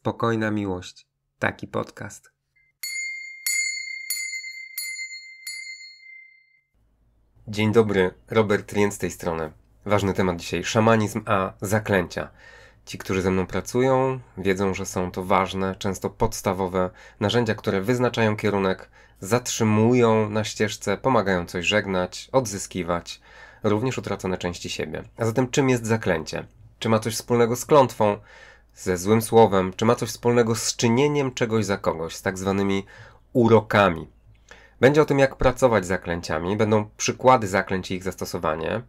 Spokojna miłość. Taki podcast. Dzień dobry, Robert Rien z tej strony. Ważny temat dzisiaj: szamanizm, a zaklęcia. Ci, którzy ze mną pracują, wiedzą, że są to ważne, często podstawowe narzędzia, które wyznaczają kierunek, zatrzymują na ścieżce, pomagają coś żegnać, odzyskiwać, również utracone części siebie. A zatem, czym jest zaklęcie? Czy ma coś wspólnego z klątwą? ze złym słowem, czy ma coś wspólnego z czynieniem czegoś za kogoś, z tak zwanymi urokami. Będzie o tym, jak pracować z zaklęciami, będą przykłady zaklęć i ich zastosowanie.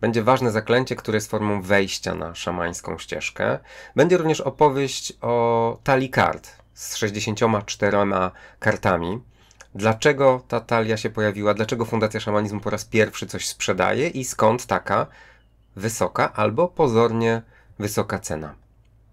Będzie ważne zaklęcie, które jest formą wejścia na szamańską ścieżkę. Będzie również opowieść o talii kart z 64 kartami. Dlaczego ta talia się pojawiła, dlaczego Fundacja Szamanizmu po raz pierwszy coś sprzedaje i skąd taka wysoka albo pozornie wysoka cena.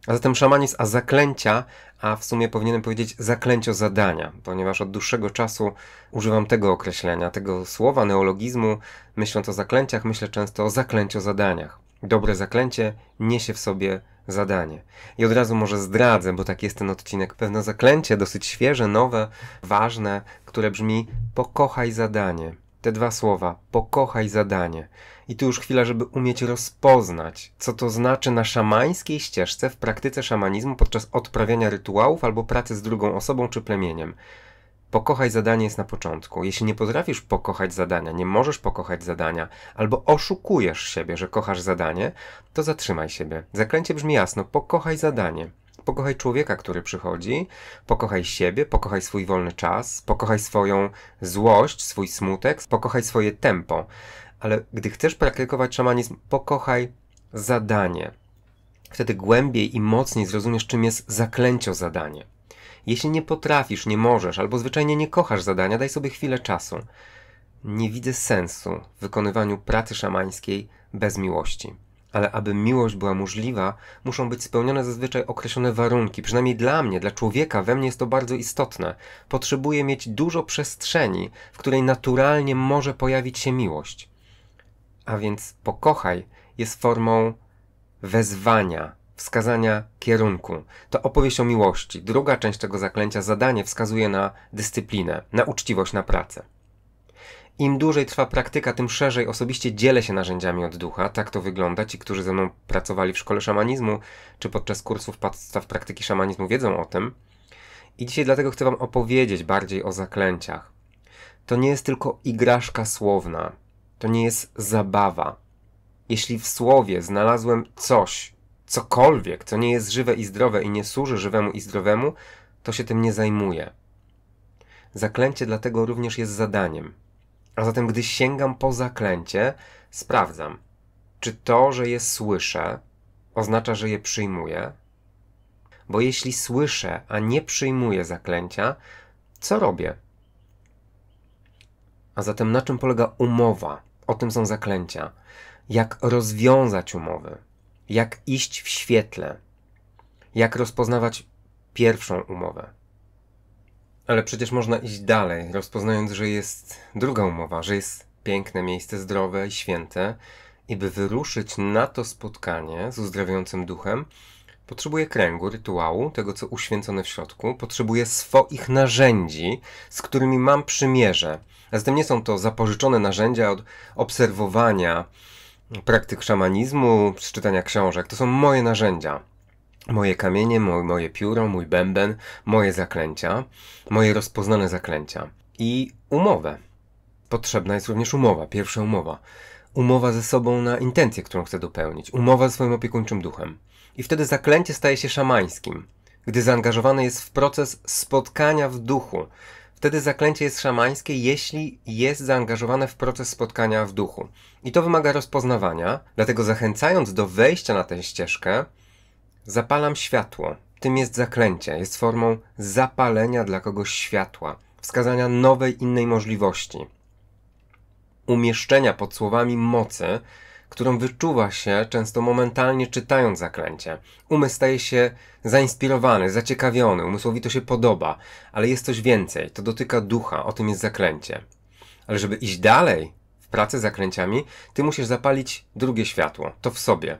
A zatem szamanizm, a zaklęcia, a w sumie powinienem powiedzieć zaklęcio zadania, ponieważ od dłuższego czasu używam tego określenia, tego słowa, neologizmu. Myśląc o zaklęciach, myślę często o zaklęcio zadaniach. Dobre zaklęcie niesie w sobie zadanie. I od razu może zdradzę, bo tak jest ten odcinek, pewne zaklęcie dosyć świeże, nowe, ważne, które brzmi pokochaj zadanie. Te dwa słowa, pokochaj zadanie. I tu już chwila, żeby umieć rozpoznać, co to znaczy na szamańskiej ścieżce w praktyce szamanizmu podczas odprawiania rytuałów albo pracy z drugą osobą czy plemieniem. Pokochaj zadanie jest na początku. Jeśli nie potrafisz pokochać zadania, nie możesz pokochać zadania, albo oszukujesz siebie, że kochasz zadanie, to zatrzymaj siebie. Zaklęcie brzmi jasno: pokochaj zadanie. Pokochaj człowieka, który przychodzi, pokochaj siebie, pokochaj swój wolny czas, pokochaj swoją złość, swój smutek, pokochaj swoje tempo ale gdy chcesz praktykować szamanizm, pokochaj zadanie. Wtedy głębiej i mocniej zrozumiesz, czym jest zaklęcio zadanie. Jeśli nie potrafisz, nie możesz, albo zwyczajnie nie kochasz zadania, daj sobie chwilę czasu. Nie widzę sensu w wykonywaniu pracy szamańskiej bez miłości. Ale aby miłość była możliwa, muszą być spełnione zazwyczaj określone warunki. Przynajmniej dla mnie, dla człowieka, we mnie jest to bardzo istotne. Potrzebuję mieć dużo przestrzeni, w której naturalnie może pojawić się miłość a więc pokochaj, jest formą wezwania, wskazania kierunku. To opowieść o miłości. Druga część tego zaklęcia, zadanie, wskazuje na dyscyplinę, na uczciwość, na pracę. Im dłużej trwa praktyka, tym szerzej osobiście dzielę się narzędziami od ducha. Tak to wygląda. Ci, którzy ze mną pracowali w szkole szamanizmu czy podczas kursów podstaw praktyki szamanizmu, wiedzą o tym. I dzisiaj dlatego chcę Wam opowiedzieć bardziej o zaklęciach. To nie jest tylko igraszka słowna. To nie jest zabawa. Jeśli w słowie znalazłem coś, cokolwiek, co nie jest żywe i zdrowe i nie służy żywemu i zdrowemu, to się tym nie zajmuję. Zaklęcie dlatego również jest zadaniem. A zatem, gdy sięgam po zaklęcie, sprawdzam, czy to, że je słyszę, oznacza, że je przyjmuję? Bo jeśli słyszę, a nie przyjmuję zaklęcia, co robię? A zatem, na czym polega umowa o tym są zaklęcia. Jak rozwiązać umowy, jak iść w świetle, jak rozpoznawać pierwszą umowę. Ale przecież można iść dalej, rozpoznając, że jest druga umowa, że jest piękne miejsce, zdrowe i święte, i by wyruszyć na to spotkanie z uzdrawiającym duchem, Potrzebuje kręgu, rytuału, tego co uświęcone w środku, potrzebuje swoich narzędzi, z którymi mam przymierze. A zatem nie są to zapożyczone narzędzia od obserwowania praktyk szamanizmu, z czytania książek. To są moje narzędzia. Moje kamienie, mo moje pióro, mój bęben, moje zaklęcia, moje rozpoznane zaklęcia. I umowę. Potrzebna jest również umowa, pierwsza umowa. Umowa ze sobą na intencję, którą chcę dopełnić. Umowa ze swoim opiekuńczym duchem i wtedy zaklęcie staje się szamańskim. Gdy zaangażowany jest w proces spotkania w duchu, wtedy zaklęcie jest szamańskie, jeśli jest zaangażowane w proces spotkania w duchu. I to wymaga rozpoznawania, dlatego zachęcając do wejścia na tę ścieżkę, zapalam światło. Tym jest zaklęcie, jest formą zapalenia dla kogoś światła, wskazania nowej, innej możliwości, umieszczenia pod słowami mocy, którą wyczuwa się często momentalnie czytając zaklęcie. Umysł staje się zainspirowany, zaciekawiony, umysłowi to się podoba, ale jest coś więcej, to dotyka ducha, o tym jest zaklęcie. Ale żeby iść dalej w pracy z zaklęciami, ty musisz zapalić drugie światło, to w sobie.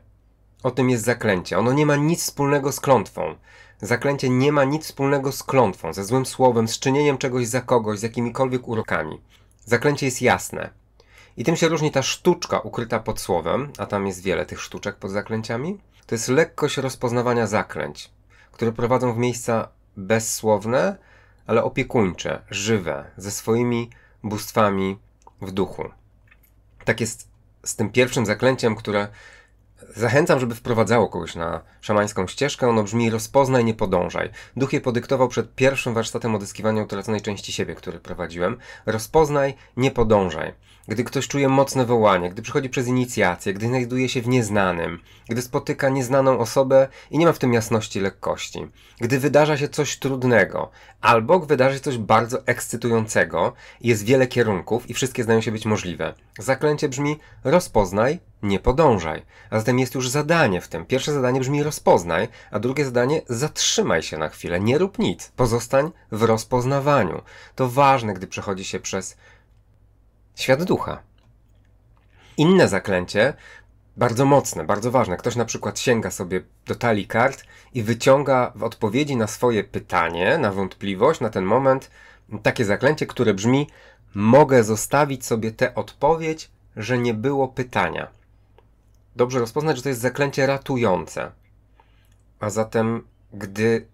O tym jest zaklęcie. Ono nie ma nic wspólnego z klątwą. Zaklęcie nie ma nic wspólnego z klątwą, ze złym słowem, z czynieniem czegoś za kogoś, z jakimikolwiek urokami. Zaklęcie jest jasne. I tym się różni ta sztuczka ukryta pod słowem, a tam jest wiele tych sztuczek pod zaklęciami. To jest lekkość rozpoznawania zaklęć, które prowadzą w miejsca bezsłowne, ale opiekuńcze, żywe, ze swoimi bóstwami w duchu. Tak jest z tym pierwszym zaklęciem, które Zachęcam, żeby wprowadzało kogoś na szamańską ścieżkę. Ono brzmi rozpoznaj, nie podążaj. Duch je podyktował przed pierwszym warsztatem odzyskiwania utraconej części siebie, który prowadziłem. Rozpoznaj, nie podążaj. Gdy ktoś czuje mocne wołanie, gdy przychodzi przez inicjację, gdy znajduje się w nieznanym, gdy spotyka nieznaną osobę i nie ma w tym jasności, lekkości, gdy wydarza się coś trudnego, albo wydarzy się coś bardzo ekscytującego, jest wiele kierunków i wszystkie zdają się być możliwe. Zaklęcie brzmi rozpoznaj, nie podążaj. A zatem jest już zadanie w tym. Pierwsze zadanie brzmi rozpoznaj, a drugie zadanie zatrzymaj się na chwilę, nie rób nic. Pozostań w rozpoznawaniu. To ważne, gdy przechodzi się przez świat ducha. Inne zaklęcie, bardzo mocne, bardzo ważne. Ktoś na przykład sięga sobie do talii kart i wyciąga w odpowiedzi na swoje pytanie, na wątpliwość, na ten moment takie zaklęcie, które brzmi: Mogę zostawić sobie tę odpowiedź, że nie było pytania dobrze rozpoznać, że to jest zaklęcie ratujące. A zatem, gdy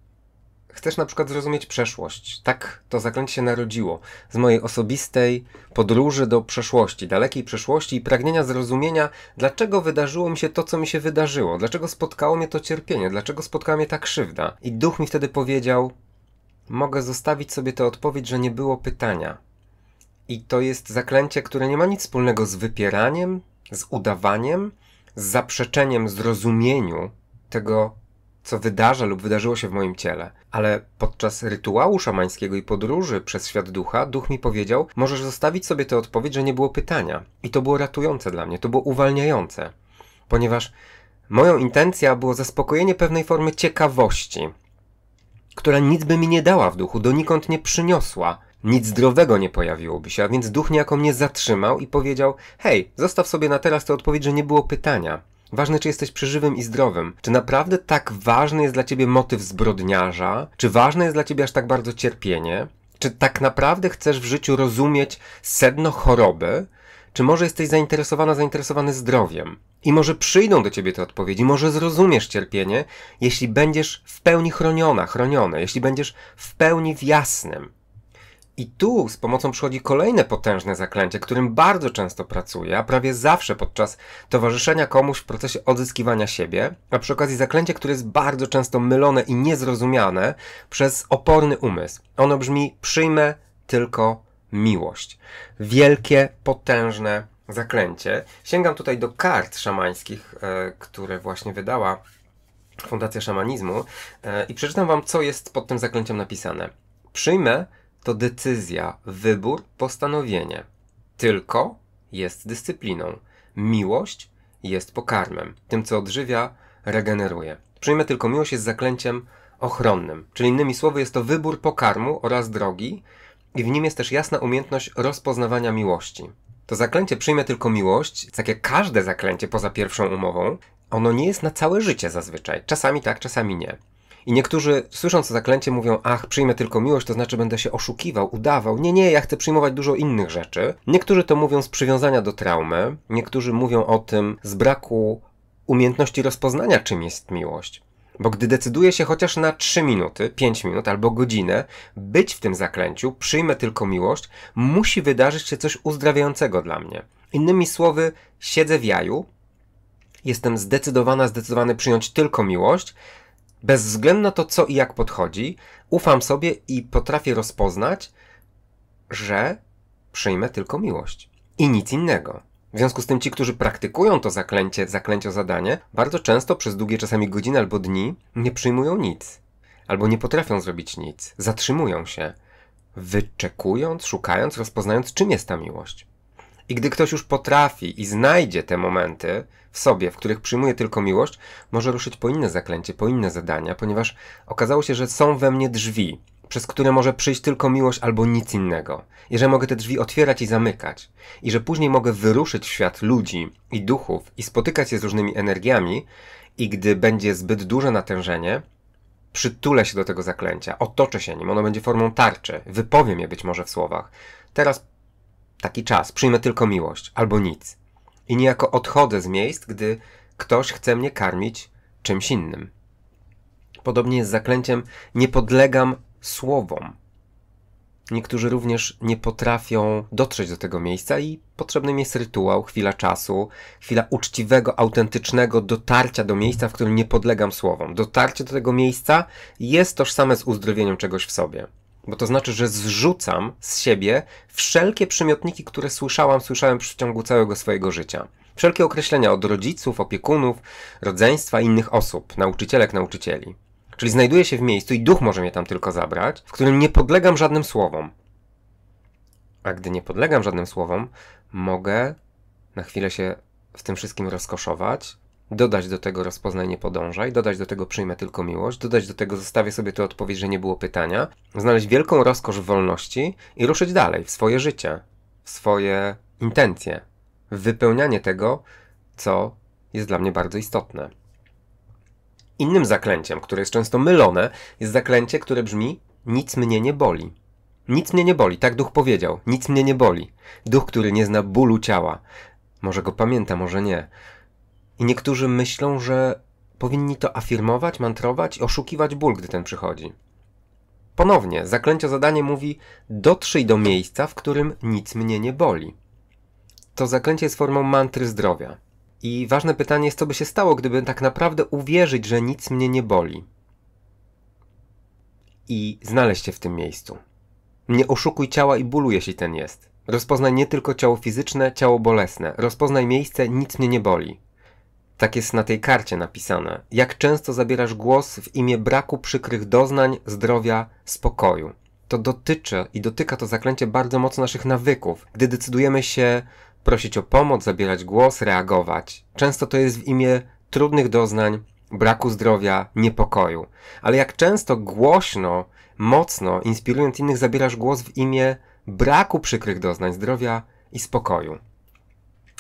chcesz na przykład zrozumieć przeszłość, tak to zaklęcie się narodziło z mojej osobistej podróży do przeszłości, dalekiej przeszłości i pragnienia zrozumienia, dlaczego wydarzyło mi się to, co mi się wydarzyło, dlaczego spotkało mnie to cierpienie, dlaczego spotkała mnie ta krzywda. I duch mi wtedy powiedział: Mogę zostawić sobie tę odpowiedź, że nie było pytania. I to jest zaklęcie, które nie ma nic wspólnego z wypieraniem, z udawaniem, z zaprzeczeniem zrozumieniu tego, co wydarza lub wydarzyło się w moim ciele. Ale podczas rytuału szamańskiego i podróży przez świat ducha, duch mi powiedział: Możesz zostawić sobie tę odpowiedź, że nie było pytania. I to było ratujące dla mnie, to było uwalniające, ponieważ moją intencja było zaspokojenie pewnej formy ciekawości, która nic by mi nie dała w duchu, donikąd nie przyniosła nic zdrowego nie pojawiłoby się, a więc duch niejako mnie zatrzymał i powiedział: Hej, zostaw sobie na teraz tę odpowiedź, że nie było pytania. Ważne, czy jesteś przy żywym i zdrowym. Czy naprawdę tak ważny jest dla ciebie motyw zbrodniarza? Czy ważne jest dla ciebie aż tak bardzo cierpienie? Czy tak naprawdę chcesz w życiu rozumieć sedno choroby? Czy może jesteś zainteresowana, zainteresowany zdrowiem? I może przyjdą do ciebie te odpowiedzi, może zrozumiesz cierpienie, jeśli będziesz w pełni chroniona, chronione, jeśli będziesz w pełni w jasnym. I tu z pomocą przychodzi kolejne potężne zaklęcie, którym bardzo często pracuję, a prawie zawsze podczas towarzyszenia komuś w procesie odzyskiwania siebie, a przy okazji zaklęcie, które jest bardzo często mylone i niezrozumiane przez oporny umysł. Ono brzmi: przyjmę tylko miłość. Wielkie, potężne zaklęcie. Sięgam tutaj do kart szamańskich, e, które właśnie wydała Fundacja Szamanizmu e, i przeczytam wam, co jest pod tym zaklęciem napisane. Przyjmę to decyzja, wybór, postanowienie. Tylko jest dyscypliną. Miłość jest pokarmem, tym co odżywia, regeneruje. Przyjmę tylko miłość jest zaklęciem ochronnym, czyli innymi słowy jest to wybór pokarmu oraz drogi i w nim jest też jasna umiejętność rozpoznawania miłości. To zaklęcie przyjmę tylko miłość, tak jak każde zaklęcie poza pierwszą umową, ono nie jest na całe życie zazwyczaj. Czasami tak, czasami nie. I niektórzy słysząc to zaklęcie mówią, ach, przyjmę tylko miłość, to znaczy będę się oszukiwał, udawał. Nie, nie, ja chcę przyjmować dużo innych rzeczy. Niektórzy to mówią z przywiązania do traumy, niektórzy mówią o tym z braku umiejętności rozpoznania, czym jest miłość. Bo gdy decyduje się chociaż na 3 minuty, 5 minut albo godzinę być w tym zaklęciu, przyjmę tylko miłość, musi wydarzyć się coś uzdrawiającego dla mnie. Innymi słowy, siedzę w jaju, jestem zdecydowana, zdecydowany przyjąć tylko miłość, bez względu na to, co i jak podchodzi, ufam sobie i potrafię rozpoznać, że przyjmę tylko miłość i nic innego. W związku z tym ci, którzy praktykują to zaklęcie, o zadanie, bardzo często przez długie czasami godziny albo dni nie przyjmują nic. Albo nie potrafią zrobić nic. Zatrzymują się, wyczekując, szukając, rozpoznając, czym jest ta miłość. I gdy ktoś już potrafi i znajdzie te momenty w sobie, w których przyjmuje tylko miłość, może ruszyć po inne zaklęcie, po inne zadania, ponieważ okazało się, że są we mnie drzwi, przez które może przyjść tylko miłość albo nic innego. I że mogę te drzwi otwierać i zamykać. I że później mogę wyruszyć w świat ludzi i duchów i spotykać się z różnymi energiami. I gdy będzie zbyt duże natężenie, przytulę się do tego zaklęcia, otoczę się nim, ono będzie formą tarczy, wypowiem je być może w słowach. Teraz taki czas, przyjmę tylko miłość albo nic. I niejako odchodzę z miejsc, gdy ktoś chce mnie karmić czymś innym. Podobnie jest z zaklęciem nie podlegam słowom. Niektórzy również nie potrafią dotrzeć do tego miejsca i potrzebny jest rytuał, chwila czasu, chwila uczciwego, autentycznego dotarcia do miejsca, w którym nie podlegam słowom. Dotarcie do tego miejsca jest tożsame z uzdrowieniem czegoś w sobie bo to znaczy, że zrzucam z siebie wszelkie przymiotniki, które słyszałam, słyszałem w ciągu całego swojego życia. Wszelkie określenia od rodziców, opiekunów, rodzeństwa innych osób, nauczycielek, nauczycieli. Czyli znajduję się w miejscu i duch może mnie tam tylko zabrać, w którym nie podlegam żadnym słowom. A gdy nie podlegam żadnym słowom, mogę na chwilę się w tym wszystkim rozkoszować, dodać do tego rozpoznaj nie podążaj, dodać do tego przyjmę tylko miłość, dodać do tego zostawię sobie tę odpowiedź, że nie było pytania, znaleźć wielką rozkosz w wolności i ruszyć dalej w swoje życie, w swoje intencje, w wypełnianie tego, co jest dla mnie bardzo istotne. Innym zaklęciem, które jest często mylone, jest zaklęcie, które brzmi nic mnie nie boli. Nic mnie nie boli, tak duch powiedział. Nic mnie nie boli. Duch, który nie zna bólu ciała. Może go pamięta, może nie. I niektórzy myślą, że powinni to afirmować, mantrować i oszukiwać ból, gdy ten przychodzi. Ponownie, zaklęcio zadanie mówi: dotrzyj do miejsca, w którym nic mnie nie boli. To zaklęcie jest formą mantry zdrowia. I ważne pytanie jest, co by się stało, gdyby tak naprawdę uwierzyć, że nic mnie nie boli. I znaleźć się w tym miejscu. Nie oszukuj ciała i bólu, jeśli ten jest. Rozpoznaj nie tylko ciało fizyczne, ciało bolesne. Rozpoznaj miejsce, nic mnie nie boli. Tak jest na tej karcie napisane. Jak często zabierasz głos w imię braku przykrych doznań, zdrowia, spokoju. To dotyczy i dotyka to zaklęcie bardzo mocno naszych nawyków. Gdy decydujemy się prosić o pomoc, zabierać głos, reagować, często to jest w imię trudnych doznań, braku zdrowia, niepokoju. Ale jak często głośno, mocno, inspirując innych, zabierasz głos w imię braku przykrych doznań, zdrowia i spokoju.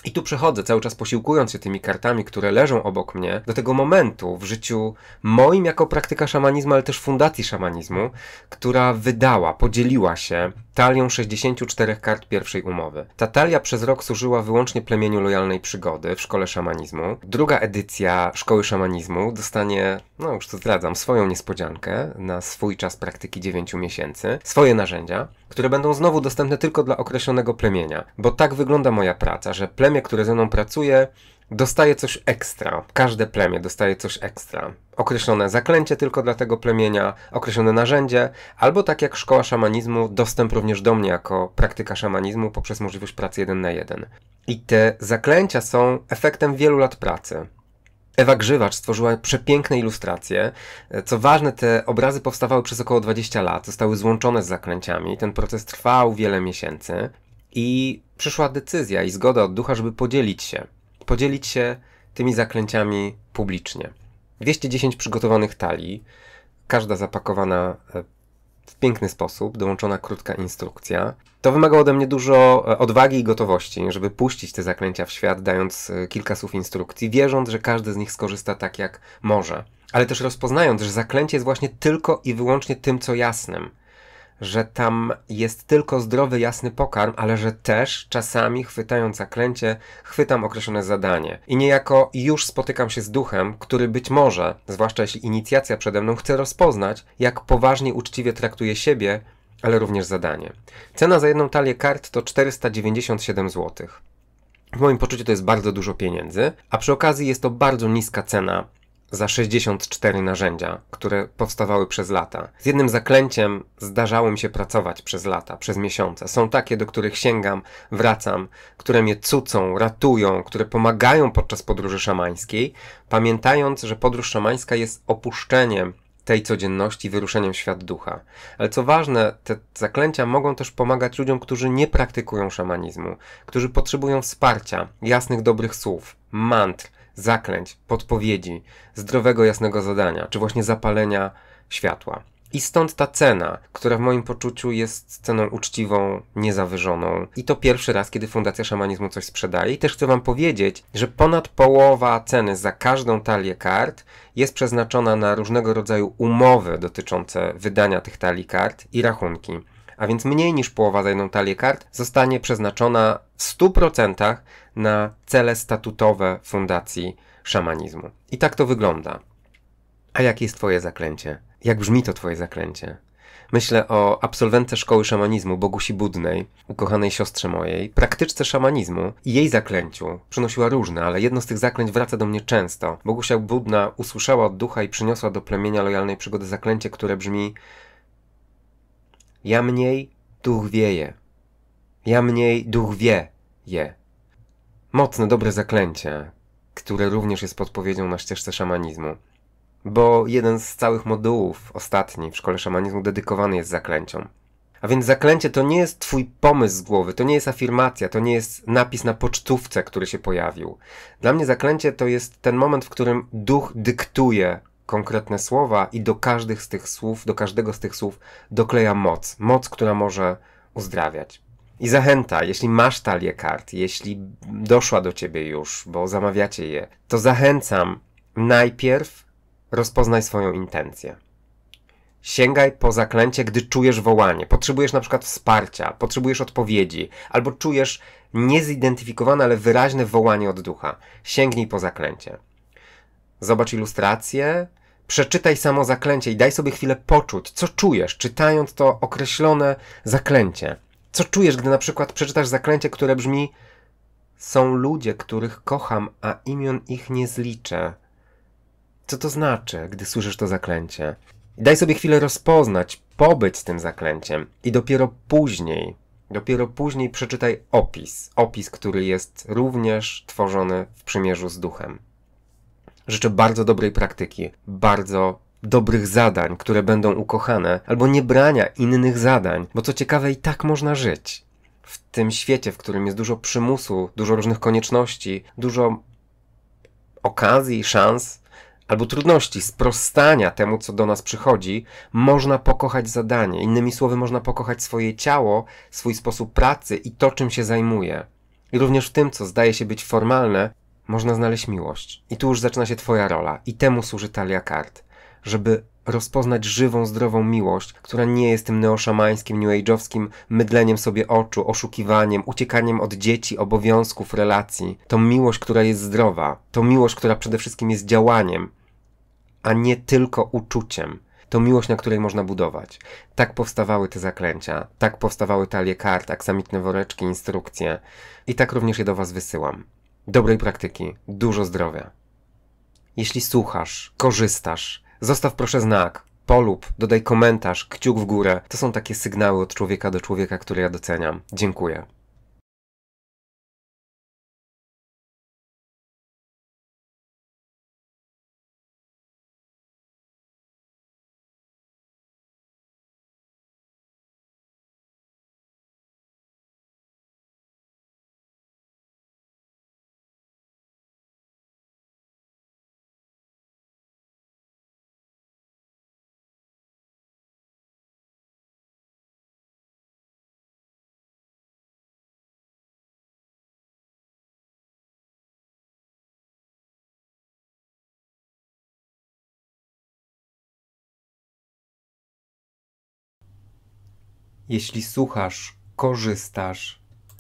I tu przechodzę, cały czas posiłkując się tymi kartami, które leżą obok mnie, do tego momentu w życiu moim jako praktyka szamanizmu, ale też fundacji szamanizmu, która wydała, podzieliła się talią 64 kart pierwszej umowy. Ta talia przez rok służyła wyłącznie plemieniu lojalnej przygody w szkole szamanizmu. Druga edycja szkoły szamanizmu dostanie, no już to zdradzam, swoją niespodziankę na swój czas praktyki 9 miesięcy, swoje narzędzia które będą znowu dostępne tylko dla określonego plemienia. Bo tak wygląda moja praca, że plemię, które ze mną pracuje, dostaje coś ekstra. Każde plemię dostaje coś ekstra. Określone zaklęcie tylko dla tego plemienia, określone narzędzie, albo tak jak szkoła szamanizmu, dostęp również do mnie jako praktyka szamanizmu poprzez możliwość pracy jeden na jeden. I te zaklęcia są efektem wielu lat pracy. Ewa Grzywacz stworzyła przepiękne ilustracje. Co ważne, te obrazy powstawały przez około 20 lat, zostały złączone z zaklęciami. Ten proces trwał wiele miesięcy i przyszła decyzja i zgoda od ducha, żeby podzielić się. Podzielić się tymi zaklęciami publicznie. 210 przygotowanych talii, każda zapakowana e, w piękny sposób, dołączona krótka instrukcja. To wymaga ode mnie dużo e, odwagi i gotowości, żeby puścić te zaklęcia w świat, dając e, kilka słów instrukcji, wierząc, że każdy z nich skorzysta tak jak może. Ale też rozpoznając, że zaklęcie jest właśnie tylko i wyłącznie tym, co jasnym, że tam jest tylko zdrowy, jasny pokarm, ale że też czasami chwytając zaklęcie, chwytam określone zadanie. I niejako już spotykam się z duchem, który być może, zwłaszcza jeśli inicjacja przede mną chce rozpoznać, jak poważnie uczciwie traktuje siebie, ale również zadanie. Cena za jedną talię kart to 497 zł. W moim poczuciu to jest bardzo dużo pieniędzy, a przy okazji jest to bardzo niska cena za 64 narzędzia, które powstawały przez lata. Z jednym zaklęciem zdarzało mi się pracować przez lata, przez miesiące. Są takie, do których sięgam, wracam, które mnie cucą, ratują, które pomagają podczas podróży szamańskiej, pamiętając, że podróż szamańska jest opuszczeniem tej codzienności, wyruszeniem świat ducha. Ale co ważne, te zaklęcia mogą też pomagać ludziom, którzy nie praktykują szamanizmu, którzy potrzebują wsparcia, jasnych, dobrych słów, mantr, zaklęć, podpowiedzi, zdrowego, jasnego zadania, czy właśnie zapalenia światła. I stąd ta cena, która w moim poczuciu jest ceną uczciwą, niezawyżoną. I to pierwszy raz, kiedy Fundacja Szamanizmu coś sprzedaje. I też chcę Wam powiedzieć, że ponad połowa ceny za każdą talię kart jest przeznaczona na różnego rodzaju umowy dotyczące wydania tych talii kart i rachunki. A więc mniej niż połowa za jedną talię kart zostanie przeznaczona w 100% na cele statutowe Fundacji Szamanizmu. I tak to wygląda. A jakie jest Twoje zaklęcie? Jak brzmi to Twoje zaklęcie? Myślę o absolwentce szkoły szamanizmu Bogusi Budnej, ukochanej siostrze mojej, praktyczce szamanizmu i jej zaklęciu. Przynosiła różne, ale jedno z tych zaklęć wraca do mnie często. Bogusia Budna usłyszała od ducha i przyniosła do plemienia lojalnej przygody zaklęcie, które brzmi Ja mniej, duch wieje. Ja mniej, duch wie, je mocne, dobre zaklęcie, które również jest podpowiedzią na ścieżce szamanizmu. Bo jeden z całych modułów, ostatni w szkole szamanizmu, dedykowany jest zaklęciom. A więc zaklęcie to nie jest twój pomysł z głowy, to nie jest afirmacja, to nie jest napis na pocztówce, który się pojawił. Dla mnie zaklęcie to jest ten moment, w którym duch dyktuje konkretne słowa i do każdych z tych słów, do każdego z tych słów dokleja moc. Moc, która może uzdrawiać. I zachęta, jeśli masz talię kart, jeśli doszła do ciebie już, bo zamawiacie je, to zachęcam, najpierw rozpoznaj swoją intencję. Sięgaj po zaklęcie, gdy czujesz wołanie, potrzebujesz na przykład wsparcia, potrzebujesz odpowiedzi, albo czujesz niezidentyfikowane, ale wyraźne wołanie od ducha. Sięgnij po zaklęcie. Zobacz ilustrację, przeczytaj samo zaklęcie i daj sobie chwilę poczuć, co czujesz, czytając to określone zaklęcie. Co czujesz, gdy na przykład przeczytasz zaklęcie, które brzmi Są ludzie, których kocham, a imion ich nie zliczę? Co to znaczy, gdy słyszysz to zaklęcie? Daj sobie chwilę rozpoznać, pobyć z tym zaklęciem i dopiero później, dopiero później przeczytaj opis. Opis, który jest również tworzony w przymierzu z duchem. Życzę bardzo dobrej praktyki, bardzo dobrych zadań, które będą ukochane, albo niebrania innych zadań, bo co ciekawe i tak można żyć. W tym świecie, w którym jest dużo przymusu, dużo różnych konieczności, dużo okazji, szans albo trudności, sprostania temu, co do nas przychodzi, można pokochać zadanie. Innymi słowy, można pokochać swoje ciało, swój sposób pracy i to, czym się zajmuje. I również w tym, co zdaje się być formalne, można znaleźć miłość. I tu już zaczyna się Twoja rola, i temu służy talia kart żeby rozpoznać żywą, zdrową miłość, która nie jest tym neoszamańskim, new age'owskim mydleniem sobie oczu, oszukiwaniem, uciekaniem od dzieci, obowiązków, relacji. To miłość, która jest zdrowa. To miłość, która przede wszystkim jest działaniem, a nie tylko uczuciem. To miłość, na której można budować. Tak powstawały te zaklęcia, tak powstawały talie kart, aksamitne woreczki, instrukcje. I tak również je do Was wysyłam. Dobrej praktyki, dużo zdrowia. Jeśli słuchasz, korzystasz, Zostaw proszę znak, polub, dodaj komentarz, kciuk w górę. To są takie sygnały od człowieka do człowieka, które ja doceniam. Dziękuję. Jeśli słuchasz, korzystasz,